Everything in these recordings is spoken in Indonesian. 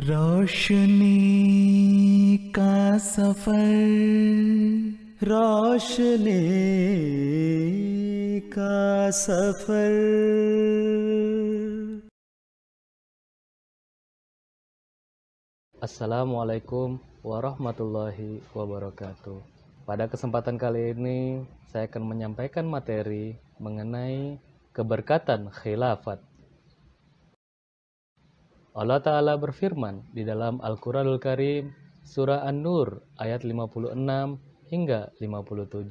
रोशनी का सफर रोशनी का सफर Assalamualaikum warahmatullahi wabarakatuh. Pada kesempatan kali ini, saya akan menyampaikan materi mengenai keberkatan khilafat Allah Ta'ala berfirman di dalam Al-Quranul Karim, Surah An-Nur ayat 56 hingga 57.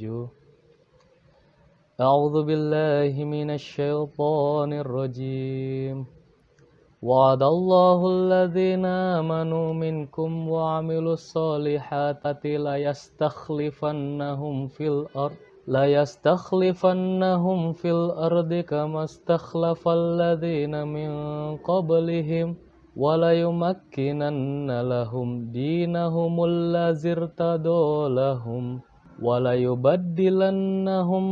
A'udhu billahi من الشيطان الرجيم وعد الله الذين آمنوا منكم وعملوا الصالحات ليستخلفنهم في الأرض ليستخلفنهم في الأرض كما استخلف الذين من قبلهم وليمكنن لهم دينهم الذي ارتدوا لهم وليبدلنهم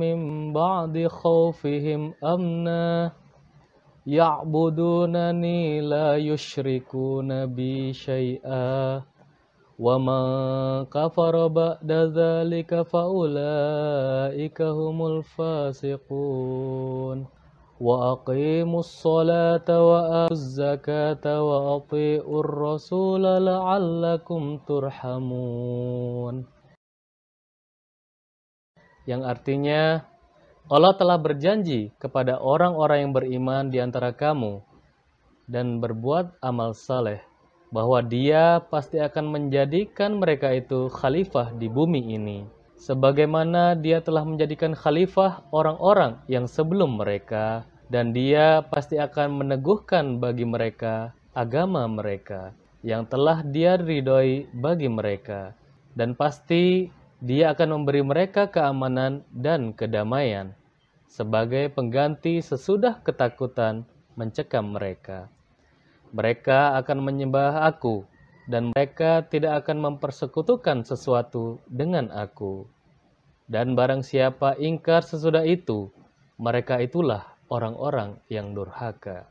من بعد خوفهم أمنا يعبدونني لا يشركون بي شيئا ومن كفر بعد ذلك فأولئك هم الفاسقون وأقيموا الصلاة وآتوا الزكاة وأطيعوا الرسول لعلكم ترحمون. yang artinya Allah telah berjanji kepada orang-orang yang beriman di antara kamu dan berbuat amal saleh bahwa dia pasti akan menjadikan mereka itu khalifah di bumi ini sebagaimana dia telah menjadikan khalifah orang-orang yang sebelum mereka, dan dia pasti akan meneguhkan bagi mereka agama mereka yang telah dia ridhoi bagi mereka, dan pasti dia akan memberi mereka keamanan dan kedamaian sebagai pengganti sesudah ketakutan mencekam mereka. Mereka akan menyembah aku dan mereka tidak akan mempersekutukan sesuatu dengan aku. Dan barang siapa ingkar sesudah itu, mereka itulah orang-orang yang durhaka.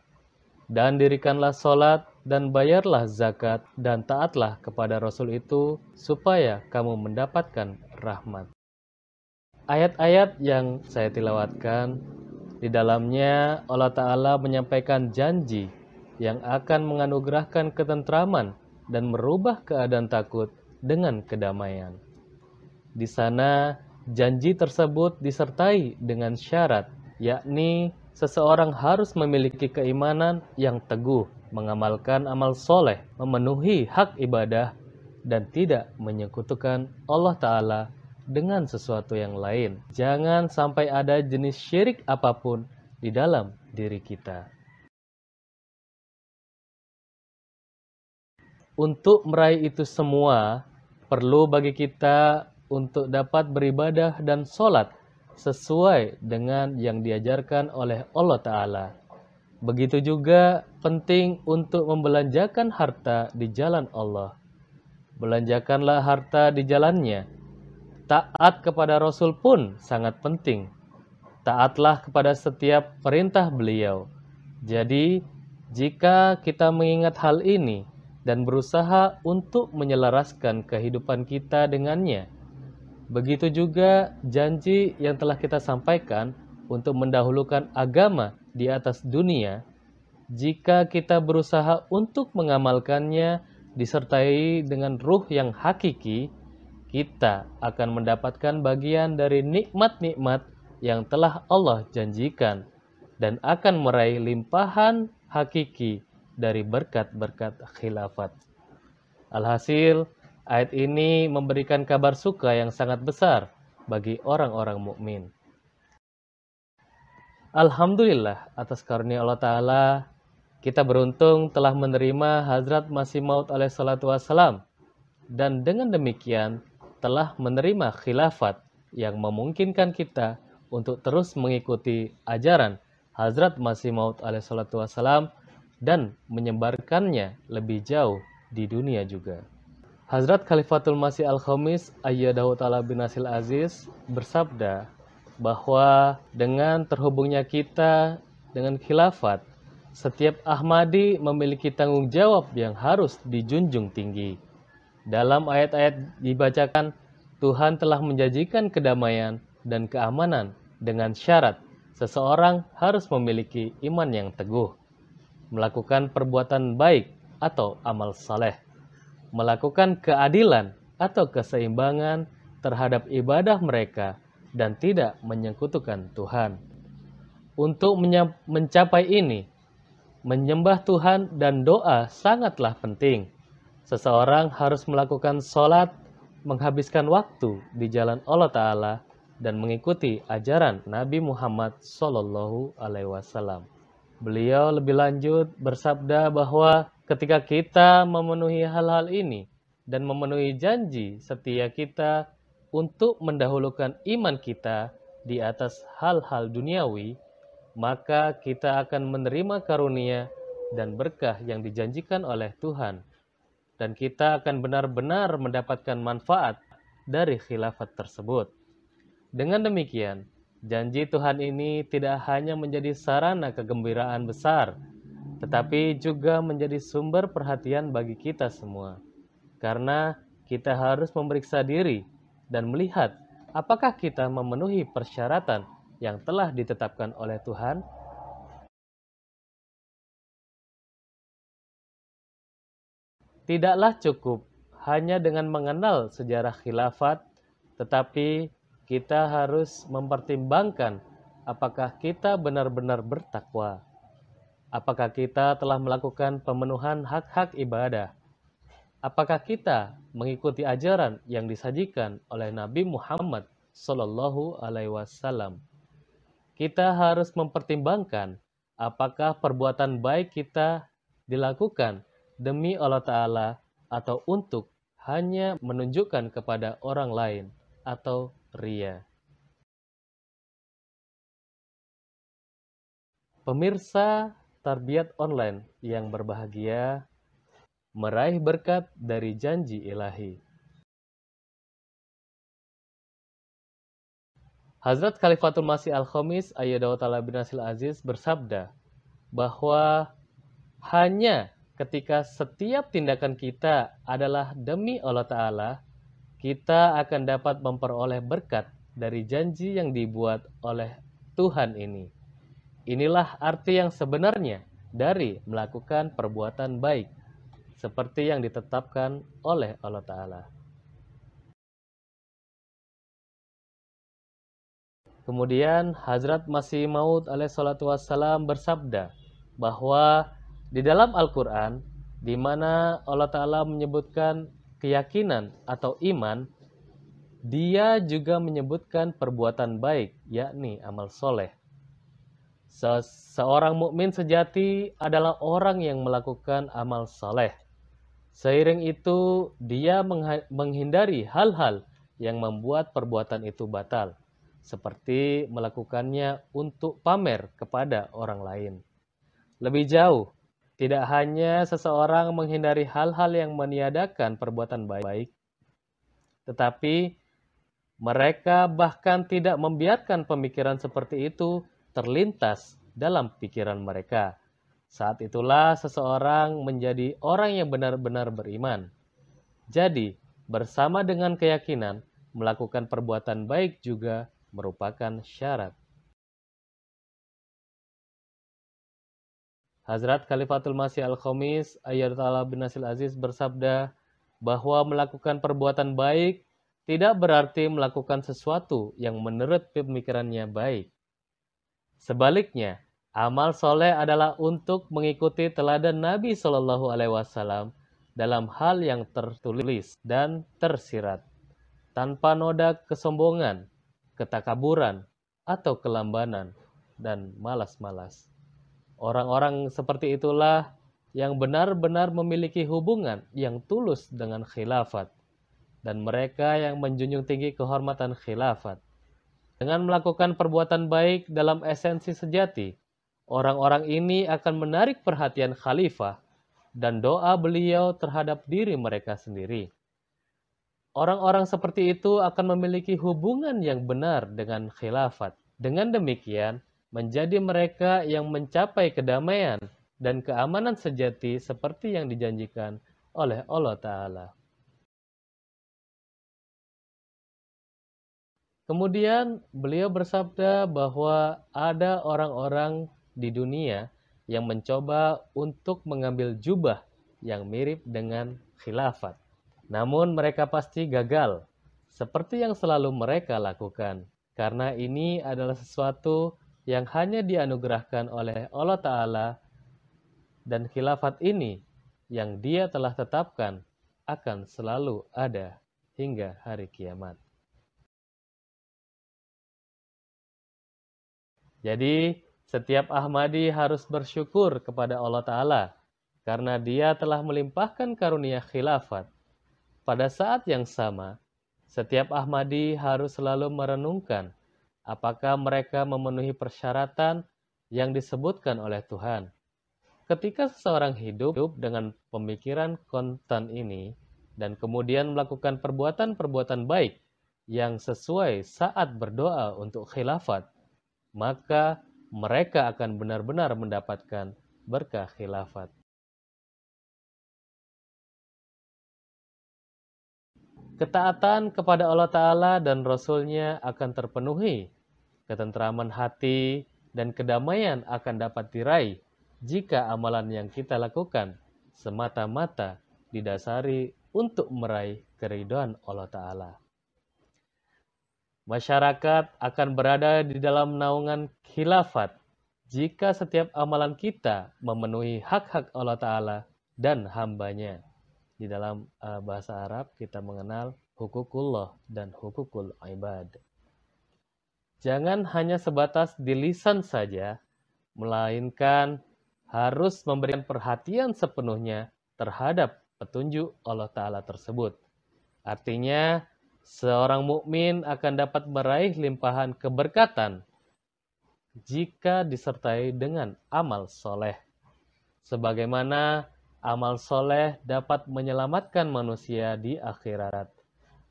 Dan dirikanlah solat dan bayarlah zakat dan taatlah kepada Rasul itu supaya kamu mendapatkan rahmat. Ayat-ayat yang saya tilawatkan, di dalamnya Allah Ta'ala menyampaikan janji yang akan menganugerahkan ketentraman dan merubah keadaan takut dengan kedamaian. Di sana, janji tersebut disertai dengan syarat, yakni seseorang harus memiliki keimanan yang teguh, mengamalkan amal soleh, memenuhi hak ibadah, dan tidak menyekutukan Allah Ta'ala dengan sesuatu yang lain. Jangan sampai ada jenis syirik apapun di dalam diri kita. Untuk meraih itu semua, perlu bagi kita untuk dapat beribadah dan sholat sesuai dengan yang diajarkan oleh Allah Ta'ala. Begitu juga penting untuk membelanjakan harta di jalan Allah. Belanjakanlah harta di jalannya. Taat kepada Rasul pun sangat penting. Taatlah kepada setiap perintah beliau. Jadi, jika kita mengingat hal ini, dan berusaha untuk menyelaraskan kehidupan kita dengannya. Begitu juga janji yang telah kita sampaikan untuk mendahulukan agama di atas dunia, jika kita berusaha untuk mengamalkannya disertai dengan ruh yang hakiki, kita akan mendapatkan bagian dari nikmat-nikmat yang telah Allah janjikan dan akan meraih limpahan hakiki dari berkat-berkat khilafat. Alhasil, ayat ini memberikan kabar suka yang sangat besar bagi orang-orang mukmin. Alhamdulillah atas karunia Allah Ta'ala, kita beruntung telah menerima Hazrat Masih oleh salatu wassalam dan dengan demikian telah menerima khilafat yang memungkinkan kita untuk terus mengikuti ajaran Hazrat Masih Maud salatu wassalam dan menyebarkannya lebih jauh di dunia juga. Hazrat Khalifatul Masih Al-Khamis Ayyadahu Ta'ala bin Asil Aziz bersabda bahwa dengan terhubungnya kita dengan khilafat, setiap Ahmadi memiliki tanggung jawab yang harus dijunjung tinggi. Dalam ayat-ayat dibacakan, Tuhan telah menjanjikan kedamaian dan keamanan dengan syarat seseorang harus memiliki iman yang teguh melakukan perbuatan baik atau amal saleh, melakukan keadilan atau keseimbangan terhadap ibadah mereka, dan tidak menyekutukan Tuhan. Untuk mencapai ini, menyembah Tuhan dan doa sangatlah penting. Seseorang harus melakukan sholat, menghabiskan waktu di jalan Allah Ta'ala, dan mengikuti ajaran Nabi Muhammad Sallallahu Alaihi Wasallam. Beliau lebih lanjut bersabda bahwa ketika kita memenuhi hal-hal ini dan memenuhi janji setia kita untuk mendahulukan iman kita di atas hal-hal duniawi, maka kita akan menerima karunia dan berkah yang dijanjikan oleh Tuhan, dan kita akan benar-benar mendapatkan manfaat dari khilafat tersebut. Dengan demikian, Janji Tuhan ini tidak hanya menjadi sarana kegembiraan besar, tetapi juga menjadi sumber perhatian bagi kita semua. Karena kita harus memeriksa diri dan melihat apakah kita memenuhi persyaratan yang telah ditetapkan oleh Tuhan tidaklah cukup hanya dengan mengenal sejarah khilafat, tetapi kita harus mempertimbangkan apakah kita benar-benar bertakwa. Apakah kita telah melakukan pemenuhan hak-hak ibadah? Apakah kita mengikuti ajaran yang disajikan oleh Nabi Muhammad Shallallahu Alaihi Wasallam? Kita harus mempertimbangkan apakah perbuatan baik kita dilakukan demi Allah Ta'ala atau untuk hanya menunjukkan kepada orang lain atau ria. Pemirsa Tarbiat Online yang berbahagia, meraih berkat dari janji ilahi. Hazrat Khalifatul Masih al Khomis Ayyadahu Ta'ala bin Asil Aziz bersabda bahwa hanya ketika setiap tindakan kita adalah demi Allah Ta'ala, kita akan dapat memperoleh berkat dari janji yang dibuat oleh Tuhan ini. Inilah arti yang sebenarnya dari melakukan perbuatan baik, seperti yang ditetapkan oleh Allah Ta'ala. Kemudian Hazrat Masih Maud salatu wassalam bersabda bahwa di dalam Al-Quran di mana Allah Ta'ala menyebutkan keyakinan atau iman, dia juga menyebutkan perbuatan baik, yakni amal soleh. Seorang mukmin sejati adalah orang yang melakukan amal soleh. Seiring itu, dia menghindari hal-hal yang membuat perbuatan itu batal, seperti melakukannya untuk pamer kepada orang lain. Lebih jauh, tidak hanya seseorang menghindari hal-hal yang meniadakan perbuatan baik, tetapi mereka bahkan tidak membiarkan pemikiran seperti itu terlintas dalam pikiran mereka. Saat itulah seseorang menjadi orang yang benar-benar beriman. Jadi, bersama dengan keyakinan, melakukan perbuatan baik juga merupakan syarat. Hazrat Khalifatul Masih Al-Khomis Ayatollah bin Nasil Aziz bersabda bahwa melakukan perbuatan baik tidak berarti melakukan sesuatu yang menurut pemikirannya baik. Sebaliknya, amal soleh adalah untuk mengikuti teladan Nabi Shallallahu Alaihi Wasallam dalam hal yang tertulis dan tersirat, tanpa noda kesombongan, ketakaburan, atau kelambanan, dan malas-malas. Orang-orang seperti itulah yang benar-benar memiliki hubungan yang tulus dengan khilafat dan mereka yang menjunjung tinggi kehormatan khilafat. Dengan melakukan perbuatan baik dalam esensi sejati, orang-orang ini akan menarik perhatian khalifah dan doa beliau terhadap diri mereka sendiri. Orang-orang seperti itu akan memiliki hubungan yang benar dengan khilafat. Dengan demikian, menjadi mereka yang mencapai kedamaian dan keamanan sejati seperti yang dijanjikan oleh Allah Ta'ala. Kemudian beliau bersabda bahwa ada orang-orang di dunia yang mencoba untuk mengambil jubah yang mirip dengan khilafat. Namun mereka pasti gagal, seperti yang selalu mereka lakukan, karena ini adalah sesuatu yang hanya dianugerahkan oleh Allah Ta'ala dan khilafat ini yang dia telah tetapkan akan selalu ada hingga hari kiamat. Jadi, setiap Ahmadi harus bersyukur kepada Allah Ta'ala karena dia telah melimpahkan karunia khilafat. Pada saat yang sama, setiap Ahmadi harus selalu merenungkan apakah mereka memenuhi persyaratan yang disebutkan oleh Tuhan. Ketika seseorang hidup dengan pemikiran konten ini dan kemudian melakukan perbuatan-perbuatan baik yang sesuai saat berdoa untuk khilafat, maka mereka akan benar-benar mendapatkan berkah khilafat. Ketaatan kepada Allah Ta'ala dan Rasulnya akan terpenuhi Ketentraman hati dan kedamaian akan dapat diraih jika amalan yang kita lakukan semata-mata didasari untuk meraih keriduan Allah Ta'ala. Masyarakat akan berada di dalam naungan khilafat jika setiap amalan kita memenuhi hak-hak Allah Ta'ala dan hambanya. Di dalam eh, bahasa Arab kita mengenal hukukullah dan hukukul ibad jangan hanya sebatas di lisan saja, melainkan harus memberikan perhatian sepenuhnya terhadap petunjuk Allah Ta'ala tersebut. Artinya, seorang mukmin akan dapat meraih limpahan keberkatan jika disertai dengan amal soleh. Sebagaimana amal soleh dapat menyelamatkan manusia di akhirat.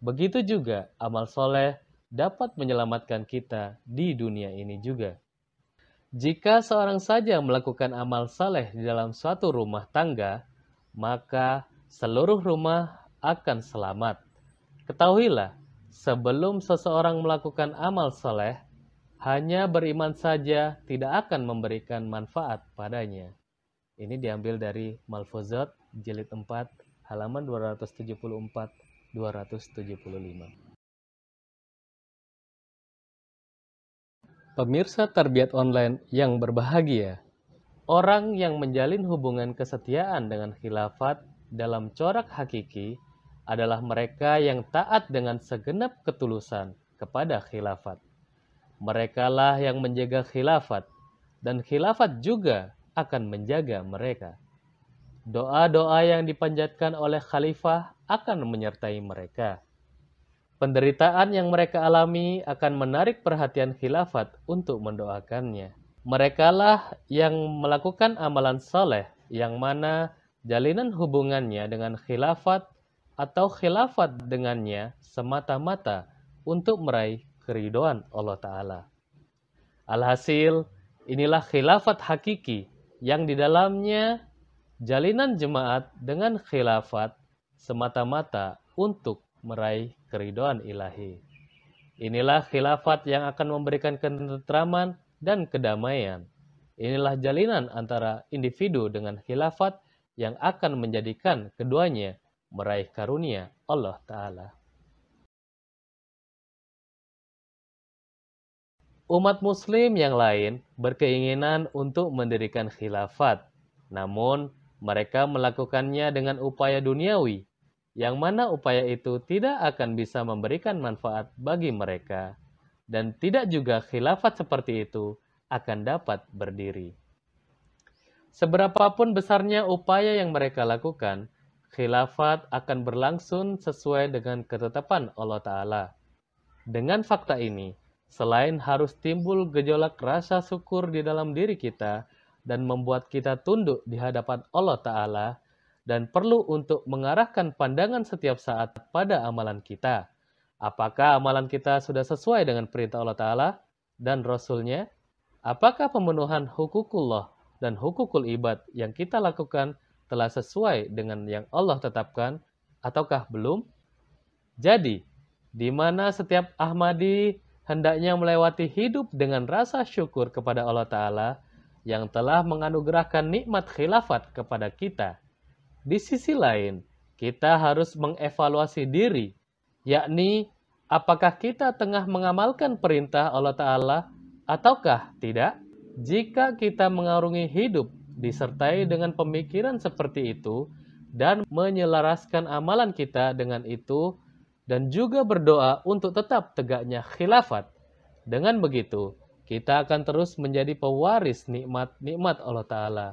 Begitu juga amal soleh dapat menyelamatkan kita di dunia ini juga. Jika seorang saja melakukan amal saleh di dalam suatu rumah tangga, maka seluruh rumah akan selamat. Ketahuilah, sebelum seseorang melakukan amal saleh, hanya beriman saja tidak akan memberikan manfaat padanya. Ini diambil dari Malfuzot, jilid 4 halaman 274 275. Pemirsa Tarbiat Online yang berbahagia, orang yang menjalin hubungan kesetiaan dengan khilafat dalam corak hakiki adalah mereka yang taat dengan segenap ketulusan kepada khilafat. Merekalah yang menjaga khilafat, dan khilafat juga akan menjaga mereka. Doa-doa yang dipanjatkan oleh khalifah akan menyertai mereka. Penderitaan yang mereka alami akan menarik perhatian khilafat untuk mendoakannya. Merekalah yang melakukan amalan saleh yang mana jalinan hubungannya dengan khilafat atau khilafat dengannya semata-mata untuk meraih keridoan Allah Ta'ala. Alhasil, inilah khilafat hakiki yang di dalamnya jalinan jemaat dengan khilafat semata-mata untuk meraih keridoan ilahi. Inilah khilafat yang akan memberikan ketentraman dan kedamaian. Inilah jalinan antara individu dengan khilafat yang akan menjadikan keduanya meraih karunia Allah Ta'ala. Umat Muslim yang lain berkeinginan untuk mendirikan khilafat, namun mereka melakukannya dengan upaya duniawi yang mana upaya itu tidak akan bisa memberikan manfaat bagi mereka, dan tidak juga khilafat seperti itu akan dapat berdiri. Seberapapun besarnya upaya yang mereka lakukan, khilafat akan berlangsung sesuai dengan ketetapan Allah Ta'ala. Dengan fakta ini, selain harus timbul gejolak rasa syukur di dalam diri kita dan membuat kita tunduk di hadapan Allah Ta'ala, dan perlu untuk mengarahkan pandangan setiap saat pada amalan kita. Apakah amalan kita sudah sesuai dengan perintah Allah Ta'ala dan Rasulnya? Apakah pemenuhan hukukullah dan hukukul ibad yang kita lakukan telah sesuai dengan yang Allah tetapkan ataukah belum? Jadi, di mana setiap Ahmadi hendaknya melewati hidup dengan rasa syukur kepada Allah Ta'ala yang telah menganugerahkan nikmat khilafat kepada kita – di sisi lain, kita harus mengevaluasi diri, yakni apakah kita tengah mengamalkan perintah Allah Ta'ala ataukah tidak. Jika kita mengarungi hidup disertai dengan pemikiran seperti itu dan menyelaraskan amalan kita dengan itu, dan juga berdoa untuk tetap tegaknya khilafat, dengan begitu kita akan terus menjadi pewaris nikmat-nikmat Allah Ta'ala.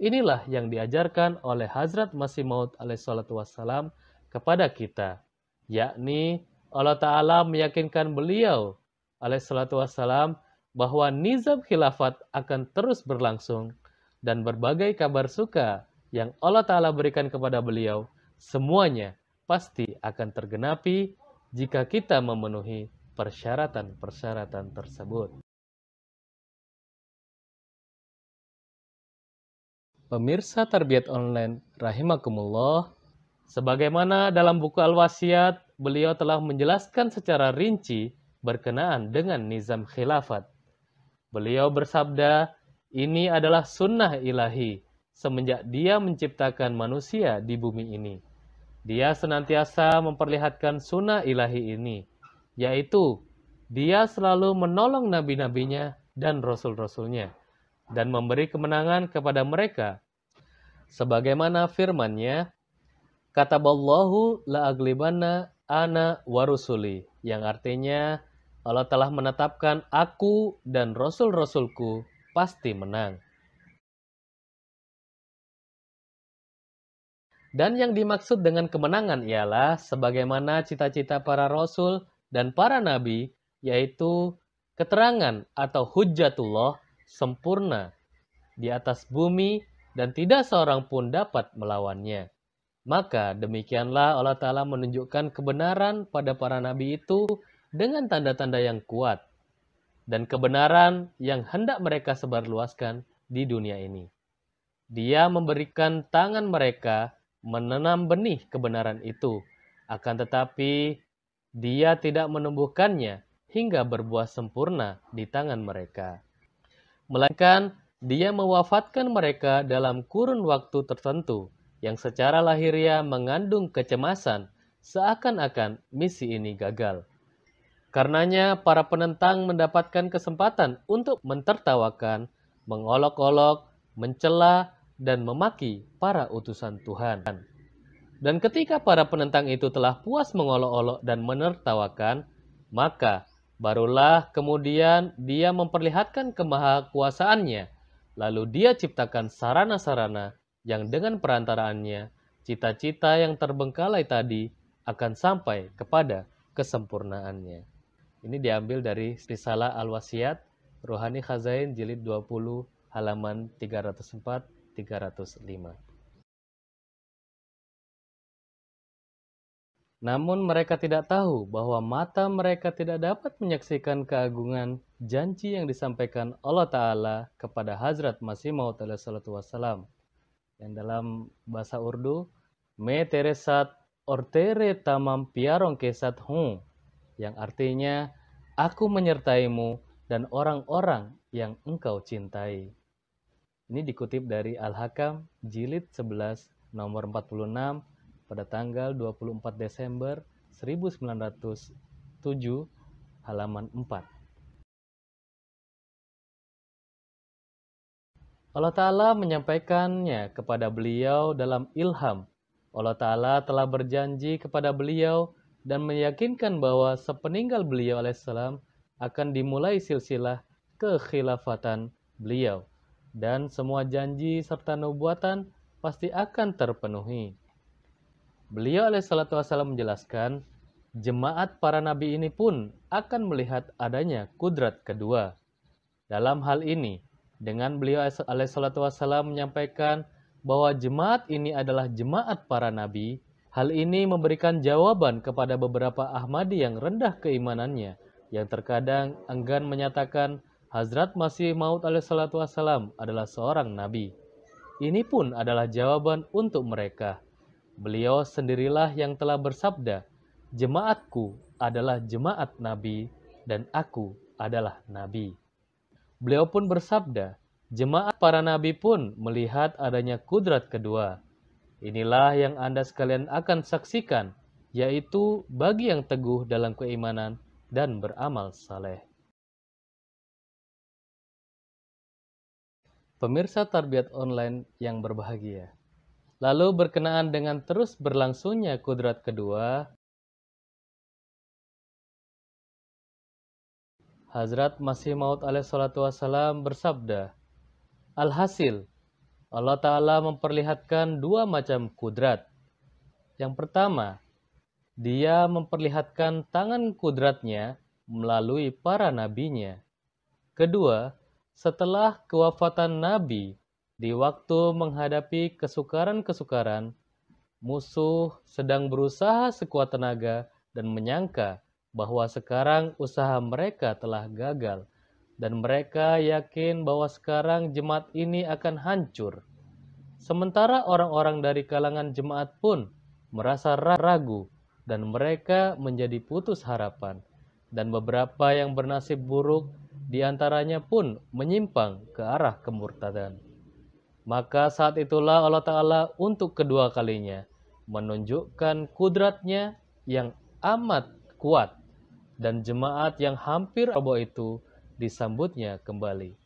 Inilah yang diajarkan oleh Hazrat Masih Maud alaihissalatu wassalam kepada kita, yakni Allah Ta'ala meyakinkan beliau alaihissalatu wassalam bahwa nizab khilafat akan terus berlangsung dan berbagai kabar suka yang Allah Ta'ala berikan kepada beliau, semuanya pasti akan tergenapi jika kita memenuhi persyaratan-persyaratan tersebut. Pemirsa Tarbiyat Online rahimakumullah, sebagaimana dalam buku al Wasiat, beliau telah menjelaskan secara rinci berkenaan dengan nizam khilafat. Beliau bersabda, ini adalah sunnah ilahi semenjak dia menciptakan manusia di bumi ini. Dia senantiasa memperlihatkan sunnah ilahi ini, yaitu dia selalu menolong nabi-nabinya dan rasul-rasulnya dan memberi kemenangan kepada mereka. Sebagaimana firman-Nya, kata Allahu la aglibana ana warusuli, yang artinya Allah telah menetapkan aku dan rasul-rasulku pasti menang. Dan yang dimaksud dengan kemenangan ialah sebagaimana cita-cita para rasul dan para nabi, yaitu keterangan atau hujatullah sempurna di atas bumi dan tidak seorang pun dapat melawannya. Maka demikianlah Allah Ta'ala menunjukkan kebenaran pada para nabi itu dengan tanda-tanda yang kuat dan kebenaran yang hendak mereka sebarluaskan di dunia ini. Dia memberikan tangan mereka menanam benih kebenaran itu, akan tetapi dia tidak menumbuhkannya hingga berbuah sempurna di tangan mereka melainkan dia mewafatkan mereka dalam kurun waktu tertentu yang secara lahiriah mengandung kecemasan seakan-akan misi ini gagal. Karenanya, para penentang mendapatkan kesempatan untuk mentertawakan, mengolok-olok, mencela, dan memaki para utusan Tuhan. Dan ketika para penentang itu telah puas mengolok-olok dan menertawakan, maka Barulah kemudian dia memperlihatkan kemahakuasaannya, lalu dia ciptakan sarana-sarana yang dengan perantaraannya cita-cita yang terbengkalai tadi akan sampai kepada kesempurnaannya. Ini diambil dari Risalah al Wasiat, Rohani Khazain, Jilid 20, halaman 304-305. Namun mereka tidak tahu bahwa mata mereka tidak dapat menyaksikan keagungan janji yang disampaikan Allah Ta'ala kepada Hazrat Masih Maud salatu wassalam. Yang dalam bahasa Urdu, Me Teresat Ortere Tamam Piarong Kesat Hu, yang artinya, Aku menyertaimu dan orang-orang yang engkau cintai. Ini dikutip dari Al-Hakam, jilid 11, nomor 46, pada tanggal 24 Desember 1907 halaman 4. Allah Ta'ala menyampaikannya kepada beliau dalam ilham. Allah Ta'ala telah berjanji kepada beliau dan meyakinkan bahwa sepeninggal beliau alaihissalam akan dimulai silsilah kekhilafatan beliau. Dan semua janji serta nubuatan pasti akan terpenuhi. Beliau salatu wassalam menjelaskan, jemaat para nabi ini pun akan melihat adanya kudrat kedua. Dalam hal ini, dengan beliau salatu wassalam menyampaikan bahwa jemaat ini adalah jemaat para nabi, hal ini memberikan jawaban kepada beberapa Ahmadi yang rendah keimanannya, yang terkadang enggan menyatakan Hazrat Masih Maud salatu wassalam adalah seorang nabi. Ini pun adalah jawaban untuk mereka. Beliau sendirilah yang telah bersabda, "Jemaatku adalah jemaat Nabi, dan aku adalah Nabi." Beliau pun bersabda, "Jemaat para nabi pun melihat adanya kudrat kedua." Inilah yang Anda sekalian akan saksikan, yaitu bagi yang teguh dalam keimanan dan beramal saleh. Pemirsa Tarbiat Online yang berbahagia. Lalu berkenaan dengan terus berlangsungnya kudrat kedua, Hazrat Masih Maud alaih salatu wassalam bersabda, Alhasil, Allah Ta'ala memperlihatkan dua macam kudrat. Yang pertama, dia memperlihatkan tangan kudratnya melalui para nabinya. Kedua, setelah kewafatan Nabi, di waktu menghadapi kesukaran-kesukaran, musuh sedang berusaha sekuat tenaga dan menyangka bahwa sekarang usaha mereka telah gagal dan mereka yakin bahwa sekarang jemaat ini akan hancur. Sementara orang-orang dari kalangan jemaat pun merasa ragu dan mereka menjadi putus harapan. Dan beberapa yang bernasib buruk diantaranya pun menyimpang ke arah kemurtadan. Maka saat itulah Allah Ta'ala untuk kedua kalinya menunjukkan kudratnya yang amat kuat dan jemaat yang hampir roboh itu disambutnya kembali.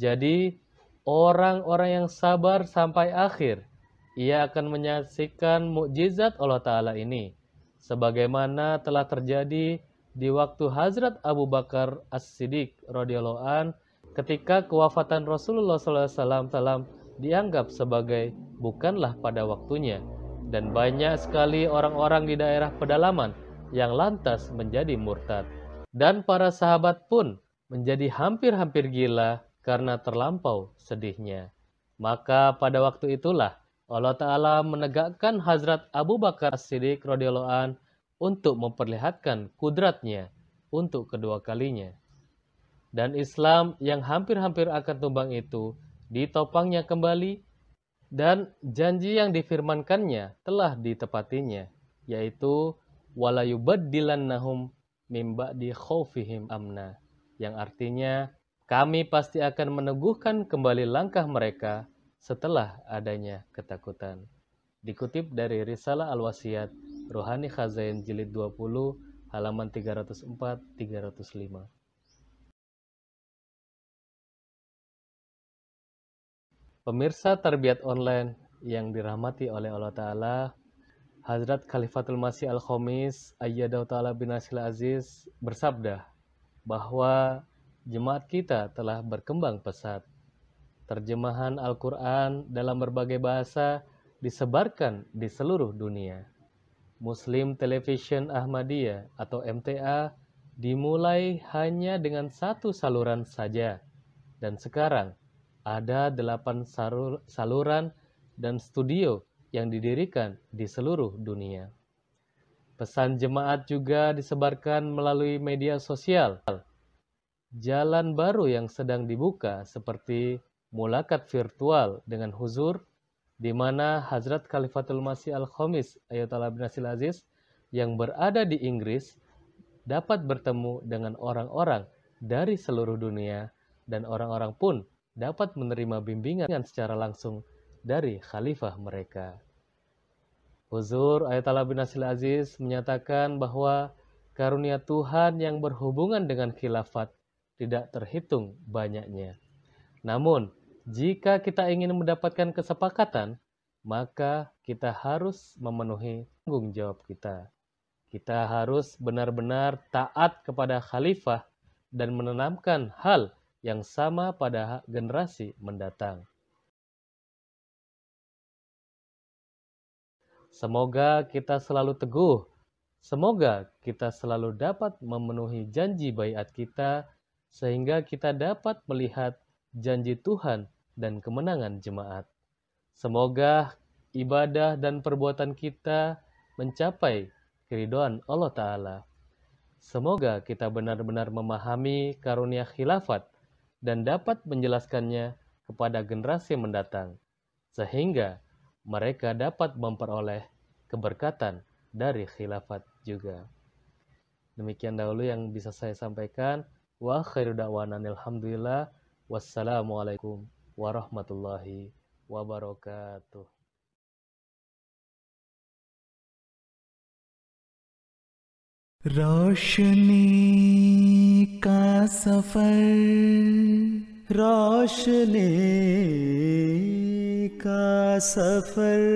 Jadi, orang-orang yang sabar sampai akhir, ia akan menyaksikan mukjizat Allah Ta'ala ini, sebagaimana telah terjadi di waktu Hazrat Abu Bakar As-Siddiq radhiyallahu an ketika kewafatan Rasulullah SAW dianggap sebagai bukanlah pada waktunya, dan banyak sekali orang-orang di daerah pedalaman yang lantas menjadi murtad. Dan para sahabat pun menjadi hampir-hampir gila karena terlampau sedihnya. Maka pada waktu itulah Allah Ta'ala menegakkan Hazrat Abu Bakar Siddiq radhiyallahu untuk memperlihatkan kudratnya untuk kedua kalinya dan Islam yang hampir-hampir akan tumbang itu ditopangnya kembali dan janji yang difirmankannya telah ditepatinya yaitu walayubaddilannahum mimba di khaufihim amna yang artinya kami pasti akan meneguhkan kembali langkah mereka setelah adanya ketakutan. Dikutip dari Risalah Al-Wasiyat Rohani Khazain Jilid 20 halaman 304-305. Pemirsa terbiat Online yang dirahmati oleh Allah Ta'ala, Hazrat Khalifatul Masih Al-Khomis Daud Ta'ala bin Asil Aziz bersabda bahwa jemaat kita telah berkembang pesat. Terjemahan Al-Quran dalam berbagai bahasa disebarkan di seluruh dunia. Muslim Television Ahmadiyah atau MTA dimulai hanya dengan satu saluran saja. Dan sekarang ada delapan saluran dan studio yang didirikan di seluruh dunia. Pesan jemaat juga disebarkan melalui media sosial. Jalan baru yang sedang dibuka seperti mulakat virtual dengan huzur, di mana Hazrat Khalifatul Masih Al-Khomis Ayatollah bin Asil Aziz yang berada di Inggris dapat bertemu dengan orang-orang dari seluruh dunia dan orang-orang pun dapat menerima bimbingan secara langsung dari khalifah mereka. Huzur Ayatollah bin Asil Aziz menyatakan bahwa karunia Tuhan yang berhubungan dengan khilafat tidak terhitung banyaknya. Namun, jika kita ingin mendapatkan kesepakatan, maka kita harus memenuhi tanggung jawab kita. Kita harus benar-benar taat kepada khalifah dan menanamkan hal yang sama pada generasi mendatang. Semoga kita selalu teguh. Semoga kita selalu dapat memenuhi janji bayat kita sehingga kita dapat melihat janji Tuhan dan kemenangan jemaat. Semoga ibadah dan perbuatan kita mencapai keridoan Allah Ta'ala. Semoga kita benar-benar memahami karunia khilafat dan dapat menjelaskannya kepada generasi mendatang, sehingga mereka dapat memperoleh keberkatan dari khilafat juga. Demikian dahulu yang bisa saya sampaikan. Wa khairu da'wanan alhamdulillah. Wassalamualaikum warahmatullahi wabarakatuh. रोशनी का सफर रोशनी का सफर